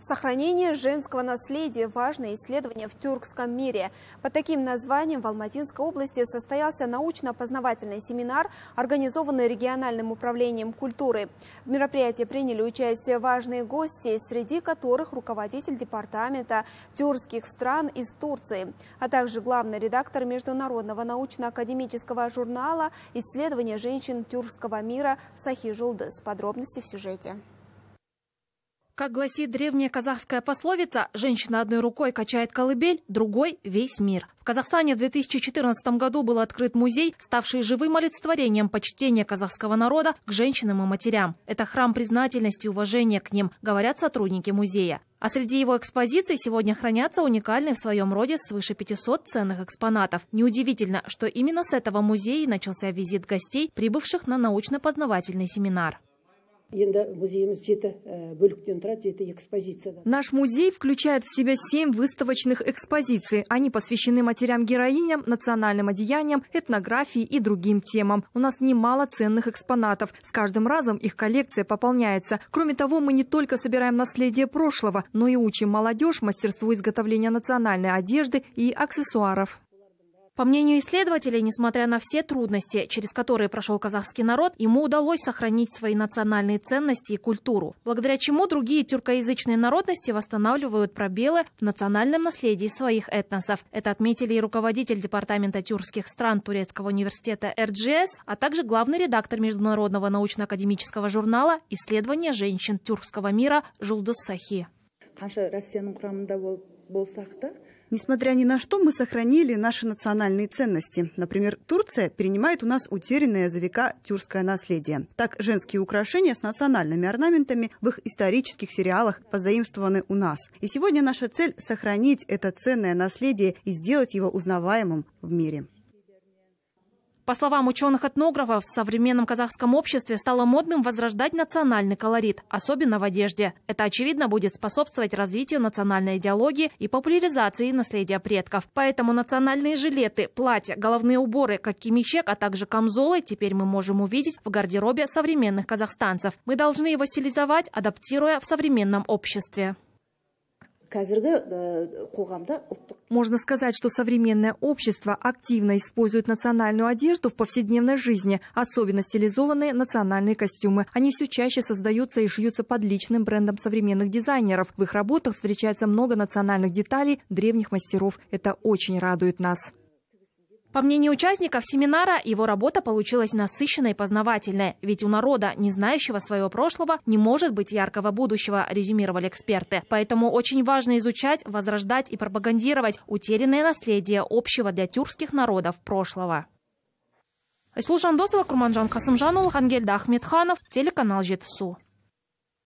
Сохранение женского наследия – важное исследование в тюркском мире. Под таким названием в Алматинской области состоялся научно-познавательный семинар, организованный региональным управлением культуры. В мероприятии приняли участие важные гости, среди которых руководитель департамента тюркских стран из Турции, а также главный редактор международного научно-академического журнала «Исследования женщин тюркского мира» Сахи Жулдыс. Подробности в сюжете. Как гласит древняя казахская пословица, женщина одной рукой качает колыбель, другой – весь мир. В Казахстане в 2014 году был открыт музей, ставший живым олицетворением почтения казахского народа к женщинам и матерям. Это храм признательности и уважения к ним, говорят сотрудники музея. А среди его экспозиций сегодня хранятся уникальные в своем роде свыше 500 ценных экспонатов. Неудивительно, что именно с этого музея начался визит гостей, прибывших на научно-познавательный семинар наш музей включает в себя семь выставочных экспозиций они посвящены матерям героиням национальным одеяниям этнографии и другим темам у нас немало ценных экспонатов с каждым разом их коллекция пополняется кроме того мы не только собираем наследие прошлого но и учим молодежь мастерству изготовления национальной одежды и аксессуаров по мнению исследователей, несмотря на все трудности, через которые прошел казахский народ, ему удалось сохранить свои национальные ценности и культуру, благодаря чему другие тюркоязычные народности восстанавливают пробелы в национальном наследии своих этносов. Это отметили и руководитель Департамента тюркских стран Турецкого университета РГС, а также главный редактор международного научно-академического журнала «Исследования женщин тюркского мира» Жулдус Сахи. Ну, Несмотря ни на что, мы сохранили наши национальные ценности. Например, Турция перенимает у нас утерянное за века тюркское наследие. Так, женские украшения с национальными орнаментами в их исторических сериалах позаимствованы у нас. И сегодня наша цель – сохранить это ценное наследие и сделать его узнаваемым в мире. По словам ученых-этнографов, в современном казахском обществе стало модным возрождать национальный колорит, особенно в одежде. Это, очевидно, будет способствовать развитию национальной идеологии и популяризации наследия предков. Поэтому национальные жилеты, платья, головные уборы, как кимичек, а также камзолы теперь мы можем увидеть в гардеробе современных казахстанцев. Мы должны его стилизовать, адаптируя в современном обществе. Э, Можно сказать, что современное общество активно использует национальную одежду в повседневной жизни, особенно стилизованные национальные костюмы. Они все чаще создаются и шьются под личным брендом современных дизайнеров. В их работах встречается много национальных деталей древних мастеров. Это очень радует нас. По мнению участников семинара, его работа получилась насыщенной и познавательной, ведь у народа, не знающего своего прошлого, не может быть яркого будущего, резюмировали эксперты. Поэтому очень важно изучать, возрождать и пропагандировать утерянное наследие общего для тюркских народов прошлого. Служан Досова, Курманжан Хасымжанул, Хангельда Ахмедханов, телеканал Жетсу.